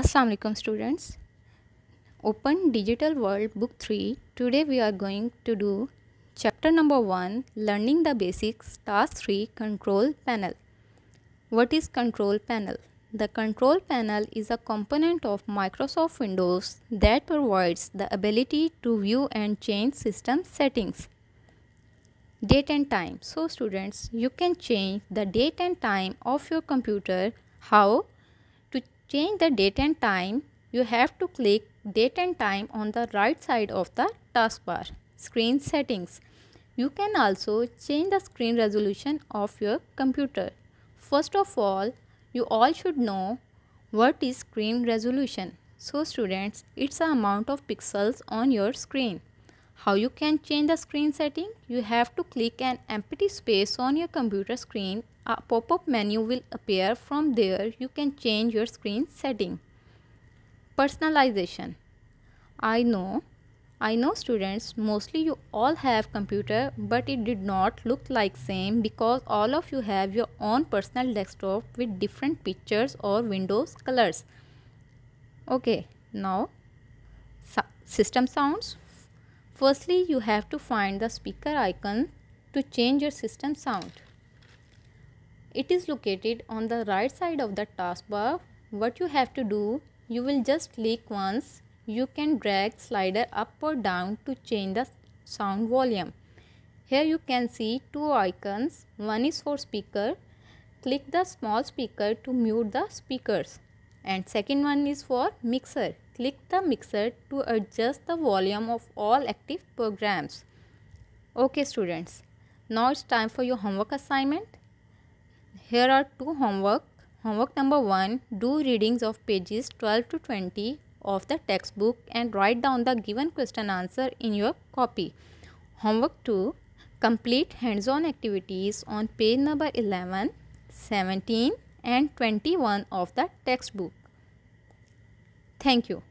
Assalamualaikum alaikum students open digital world book 3 today we are going to do chapter number 1 learning the basics task 3 control panel what is control panel the control panel is a component of Microsoft Windows that provides the ability to view and change system settings date and time so students you can change the date and time of your computer how change the date and time, you have to click date and time on the right side of the taskbar. Screen settings. You can also change the screen resolution of your computer. First of all, you all should know what is screen resolution. So students, it's the amount of pixels on your screen. How you can change the screen setting? You have to click an empty space on your computer screen. A pop-up menu will appear. From there, you can change your screen setting. Personalization. I know I know students mostly you all have computer but it did not look like same because all of you have your own personal desktop with different pictures or windows colors. Okay, now system sounds Firstly, you have to find the speaker icon to change your system sound. It is located on the right side of the taskbar. What you have to do, you will just click once. You can drag slider up or down to change the sound volume. Here you can see two icons. One is for speaker. Click the small speaker to mute the speakers. And second one is for mixer. Click the mixer to adjust the volume of all active programs. Okay students, now it's time for your homework assignment. Here are two homework. Homework number 1, do readings of pages 12 to 20 of the textbook and write down the given question answer in your copy. Homework 2, complete hands-on activities on page number 11, 17 and 21 of the textbook. Thank you.